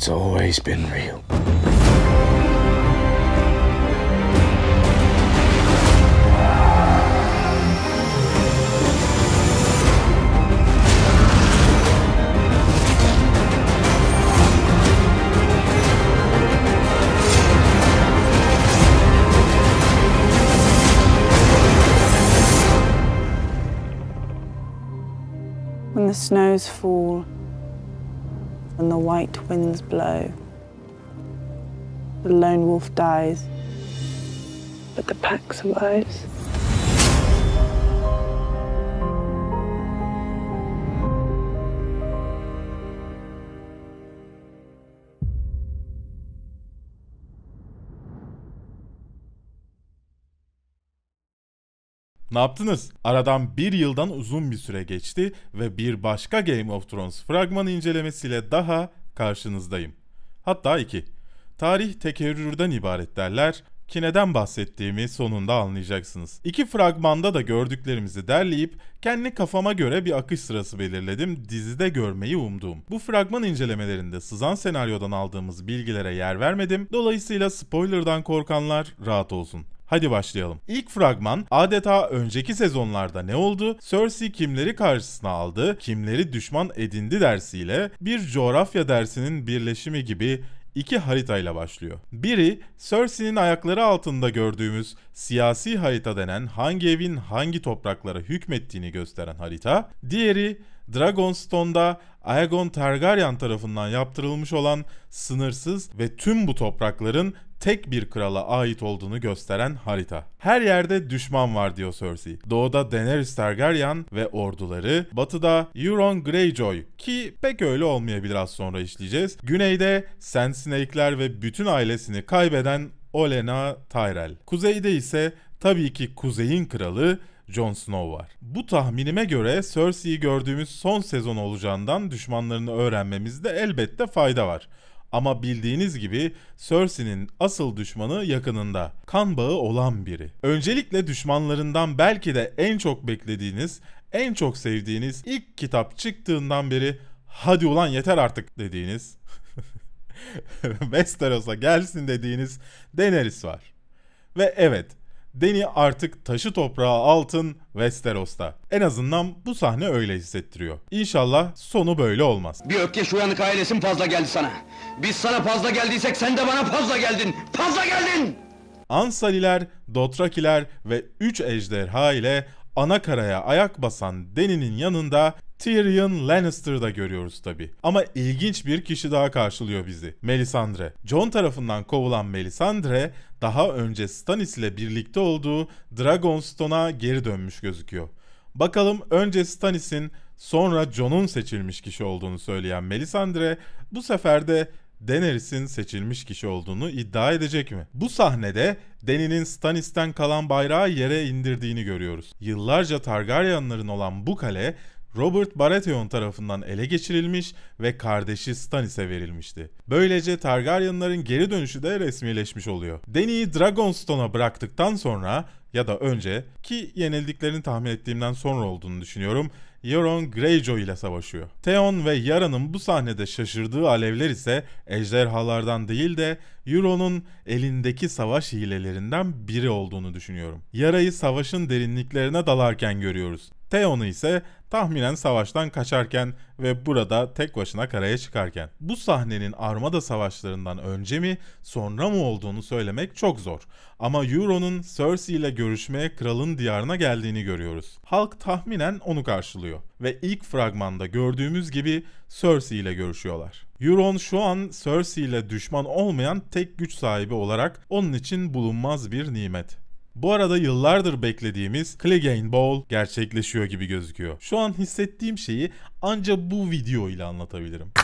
It's always been real. When the snows fall, and the white winds blow. The lone wolf dies, but the pack survives. Ne yaptınız? Aradan bir yıldan uzun bir süre geçti ve bir başka Game of Thrones fragmanı incelemesiyle daha karşınızdayım. Hatta iki. Tarih tekerrürden ibaret derler ki neden bahsettiğimi sonunda anlayacaksınız. İki fragmanda da gördüklerimizi derleyip kendi kafama göre bir akış sırası belirledim dizide görmeyi umduğum. Bu fragman incelemelerinde sızan senaryodan aldığımız bilgilere yer vermedim. Dolayısıyla spoilerdan korkanlar rahat olsun. Hadi başlayalım. İlk fragman adeta önceki sezonlarda ne oldu, Cersei kimleri karşısına aldı, kimleri düşman edindi dersiyle bir coğrafya dersinin birleşimi gibi iki haritayla başlıyor. Biri Cersei'nin ayakları altında gördüğümüz siyasi harita denen hangi evin hangi topraklara hükmettiğini gösteren harita. Diğeri Dragonstone'da Aegon Targaryen tarafından yaptırılmış olan sınırsız ve tüm bu toprakların tek bir krala ait olduğunu gösteren harita. Her yerde düşman var diyor Cersei. Doğuda Daenerys Targaryen ve orduları, batıda Euron Greyjoy ki pek öyle olmayabilir az sonra işleyeceğiz. Güneyde Sand Snake'ler ve bütün ailesini kaybeden Olenna Tyrell. Kuzeyde ise tabii ki Kuzey'in kralı Jon Snow var. Bu tahminime göre Cersei'yi gördüğümüz son sezon olacağından düşmanlarını öğrenmemizde elbette fayda var. Ama bildiğiniz gibi Cersei'nin asıl düşmanı yakınında. Kan bağı olan biri. Öncelikle düşmanlarından belki de en çok beklediğiniz, en çok sevdiğiniz ilk kitap çıktığından beri hadi ulan yeter artık dediğiniz Westeros'a gelsin dediğiniz Daenerys var. Ve evet Deni artık taşı toprağı altın Westeros'ta. En azından bu sahne öyle hissettiriyor. İnşallah sonu böyle olmaz. Bir ökkeş uyanık ailesin fazla geldi sana. Biz sana fazla geldiysek sen de bana fazla geldin. Fazla geldin! Ansaliler, Dotrakiler ve 3 ejderha ile ana karaya ayak basan Deni'nin yanında Tyrion Lannister'da görüyoruz tabi. Ama ilginç bir kişi daha karşılıyor bizi. Melisandre. Jon tarafından kovulan Melisandre daha önce Stannis ile birlikte olduğu Dragonstone'a geri dönmüş gözüküyor. Bakalım önce Stannis'in sonra Jon'un seçilmiş kişi olduğunu söyleyen Melisandre bu sefer de Daenerys'in seçilmiş kişi olduğunu iddia edecek mi? Bu sahnede Dany'nin Stannis'ten kalan bayrağı yere indirdiğini görüyoruz. Yıllarca Targaryenların olan bu kale Robert Baratheon tarafından ele geçirilmiş ve kardeşi Stannis'e verilmişti. Böylece Targaryenların geri dönüşü de resmileşmiş oluyor. Dany'i Dragonstone'a bıraktıktan sonra ya da önce ki yenildiklerini tahmin ettiğimden sonra olduğunu düşünüyorum. Euron Greyjoy ile savaşıyor. Theon ve Yara'nın bu sahnede şaşırdığı alevler ise ejderhalardan değil de Euron'un elindeki savaş hilelerinden biri olduğunu düşünüyorum. Yara'yı savaşın derinliklerine dalarken görüyoruz. Theon'u ise tahminen savaştan kaçarken ve burada tek başına karaya çıkarken. Bu sahnenin Armada savaşlarından önce mi sonra mı olduğunu söylemek çok zor. Ama Euro'nun Cersei ile görüşmeye kralın diyarına geldiğini görüyoruz. Halk tahminen onu karşılıyor ve ilk fragmanda gördüğümüz gibi Cersei ile görüşüyorlar. Euron şu an Cersei ile düşman olmayan tek güç sahibi olarak onun için bulunmaz bir nimet. Bu arada yıllardır beklediğimiz Clegane Bowl gerçekleşiyor gibi gözüküyor. Şu an hissettiğim şeyi ancak bu video ile anlatabilirim.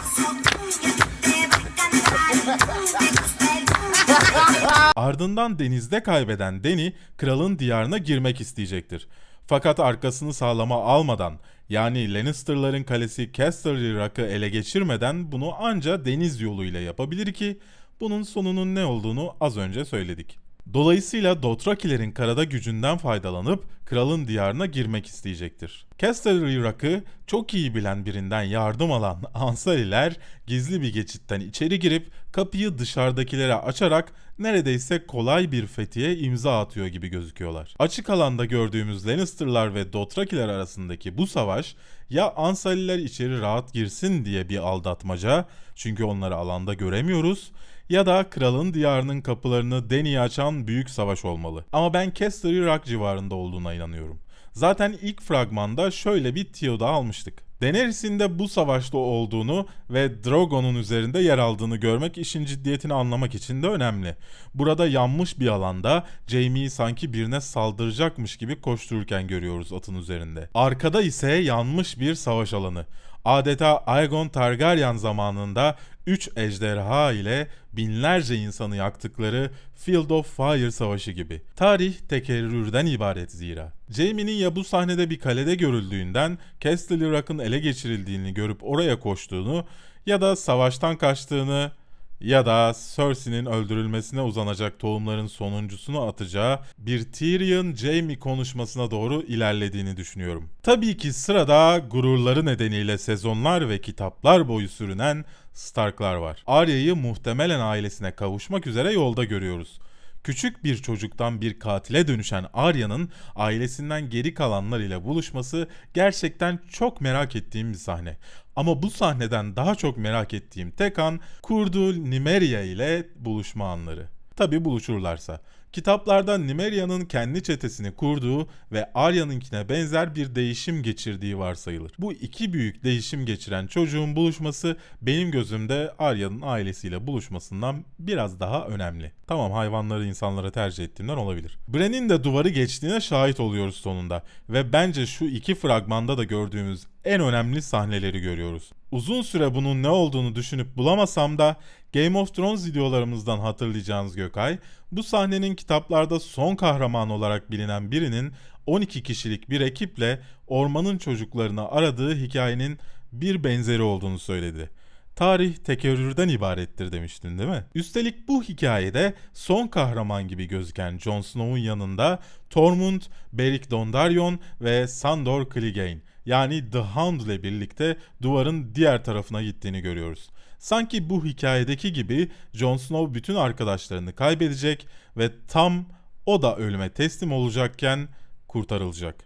Ardından denizde kaybeden Deni kralın diyarına girmek isteyecektir. Fakat arkasını sağlama almadan yani Lannister'ların kalesi Casterly Rock'ı ele geçirmeden bunu anca deniz yoluyla yapabilir ki bunun sonunun ne olduğunu az önce söyledik. Dolayısıyla Dothrakilerin karada gücünden faydalanıp kralın diyarına girmek isteyecektir. Castle Rock'ı çok iyi bilen birinden yardım alan Ansariler gizli bir geçitten içeri girip kapıyı dışarıdakilere açarak neredeyse kolay bir fethiye imza atıyor gibi gözüküyorlar. Açık alanda gördüğümüz Lannister'lar ve Dothrakiler arasındaki bu savaş ya Ansariler içeri rahat girsin diye bir aldatmaca çünkü onları alanda göremiyoruz ya da kralın diyarının kapılarını Deni'ye açan büyük savaş olmalı. Ama ben Caster'ı Rock civarında olduğuna inanıyorum. Zaten ilk fragmanda şöyle bir tioda almıştık. Daenerys'in de bu savaşta olduğunu ve Drogon'un üzerinde yer aldığını görmek işin ciddiyetini anlamak için de önemli. Burada yanmış bir alanda Jaime'yi sanki birine saldıracakmış gibi koştururken görüyoruz atın üzerinde. Arkada ise yanmış bir savaş alanı adeta Aegon Targaryen zamanında 3 ejderha ile binlerce insanı yaktıkları Field of Fire savaşı gibi. Tarih tekerrürden ibaret zira. Jaime'nin ya bu sahnede bir kalede görüldüğünden Castle Rock'ın ele geçirildiğini görüp oraya koştuğunu ya da savaştan kaçtığını ya da Cersei'nin öldürülmesine uzanacak tohumların sonuncusunu atacağı bir Tyrion Jaime konuşmasına doğru ilerlediğini düşünüyorum. Tabii ki sırada gururları nedeniyle sezonlar ve kitaplar boyu sürünen Stark'lar var. Arya'yı muhtemelen ailesine kavuşmak üzere yolda görüyoruz. Küçük bir çocuktan bir katile dönüşen Arya'nın ailesinden geri kalanlar ile buluşması gerçekten çok merak ettiğim bir sahne. Ama bu sahneden daha çok merak ettiğim tek an Kurdu Nimeria ile buluşma anları. Tabi buluşurlarsa. Kitaplarda Nimeria'nın kendi çetesini kurduğu ve Arya'nınkine benzer bir değişim geçirdiği varsayılır. Bu iki büyük değişim geçiren çocuğun buluşması benim gözümde Arya'nın ailesiyle buluşmasından biraz daha önemli. Tamam hayvanları insanlara tercih ettiğinden olabilir. Bren'in de duvarı geçtiğine şahit oluyoruz sonunda ve bence şu iki fragmanda da gördüğümüz en önemli sahneleri görüyoruz. Uzun süre bunun ne olduğunu düşünüp bulamasam da Game of Thrones videolarımızdan hatırlayacağınız Gökay, bu sahnenin kitaplarda son kahraman olarak bilinen birinin 12 kişilik bir ekiple ormanın çocuklarını aradığı hikayenin bir benzeri olduğunu söyledi. Tarih tekerrürden ibarettir demiştin değil mi? Üstelik bu hikayede son kahraman gibi gözüken Jon Snow'un yanında Tormund, Beric Dondarrion ve Sandor Clegane yani The Hound ile birlikte duvarın diğer tarafına gittiğini görüyoruz. Sanki bu hikayedeki gibi Jon Snow bütün arkadaşlarını kaybedecek ve tam o da ölüme teslim olacakken kurtarılacak.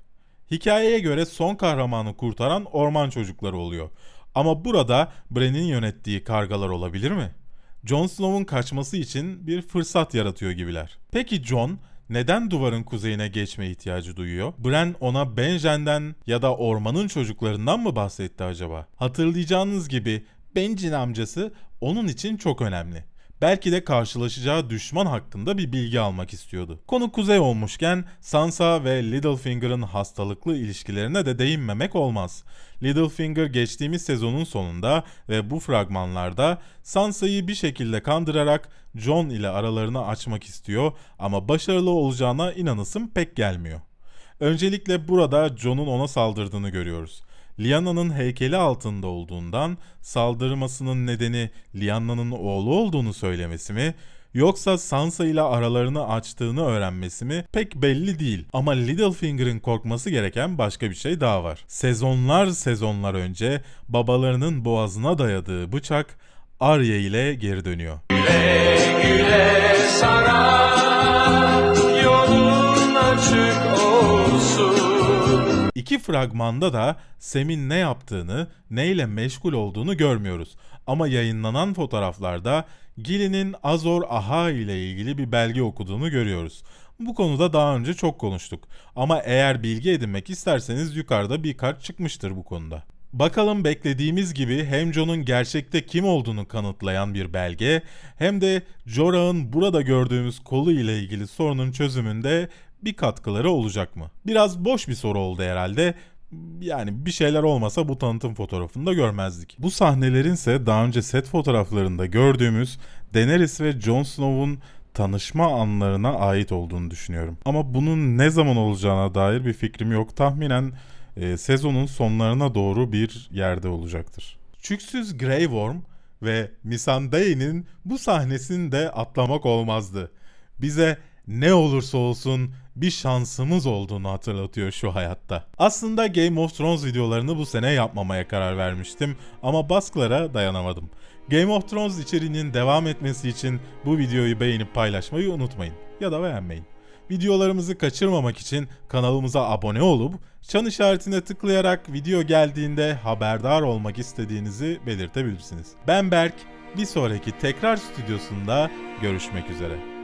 Hikayeye göre son kahramanı kurtaran orman çocukları oluyor. Ama burada Bren'in yönettiği kargalar olabilir mi? Jon Snow'un kaçması için bir fırsat yaratıyor gibiler. Peki Jon neden duvarın kuzeyine geçme ihtiyacı duyuyor? Bren ona Benjen'den ya da ormanın çocuklarından mı bahsetti acaba? Hatırlayacağınız gibi Benjen amcası onun için çok önemli belki de karşılaşacağı düşman hakkında bir bilgi almak istiyordu. Konu kuzey olmuşken Sansa ve Littlefinger'ın hastalıklı ilişkilerine de değinmemek olmaz. Littlefinger geçtiğimiz sezonun sonunda ve bu fragmanlarda Sansa'yı bir şekilde kandırarak Jon ile aralarını açmak istiyor ama başarılı olacağına inanasım pek gelmiyor. Öncelikle burada Jon'un ona saldırdığını görüyoruz. Liana'nın heykeli altında olduğundan saldırmasının nedeni Liana'nın oğlu olduğunu söylemesi mi yoksa Sansa ile aralarını açtığını öğrenmesi mi pek belli değil. Ama Littlefinger'ın korkması gereken başka bir şey daha var. Sezonlar sezonlar önce babalarının boğazına dayadığı bıçak Arya ile geri dönüyor. Güle güle sana İki fragmanda da Sem'in ne yaptığını, neyle meşgul olduğunu görmüyoruz. Ama yayınlanan fotoğraflarda Gilin'in Azor Aha ile ilgili bir belge okuduğunu görüyoruz. Bu konuda daha önce çok konuştuk ama eğer bilgi edinmek isterseniz yukarıda birkaç çıkmıştır bu konuda. Bakalım beklediğimiz gibi hem Jon'un gerçekte kim olduğunu kanıtlayan bir belge hem de Jorah'ın burada gördüğümüz kolu ile ilgili sorunun çözümünde bir katkıları olacak mı? Biraz boş bir soru oldu herhalde. Yani bir şeyler olmasa bu tanıtım fotoğrafında görmezdik. Bu sahnelerin ise daha önce set fotoğraflarında gördüğümüz Daenerys ve Jon Snow'un tanışma anlarına ait olduğunu düşünüyorum. Ama bunun ne zaman olacağına dair bir fikrim yok. Tahminen e, sezonun sonlarına doğru bir yerde olacaktır. Çüksüz Grey Worm ve Missandei'nin bu sahnesini de atlamak olmazdı. Bize ne olursa olsun bir şansımız olduğunu hatırlatıyor şu hayatta. Aslında Game of Thrones videolarını bu sene yapmamaya karar vermiştim ama baskılara dayanamadım. Game of Thrones içeriğinin devam etmesi için bu videoyu beğenip paylaşmayı unutmayın ya da beğenmeyin. Videolarımızı kaçırmamak için kanalımıza abone olup çan işaretine tıklayarak video geldiğinde haberdar olmak istediğinizi belirtebilirsiniz. Ben Berk, bir sonraki tekrar stüdyosunda görüşmek üzere.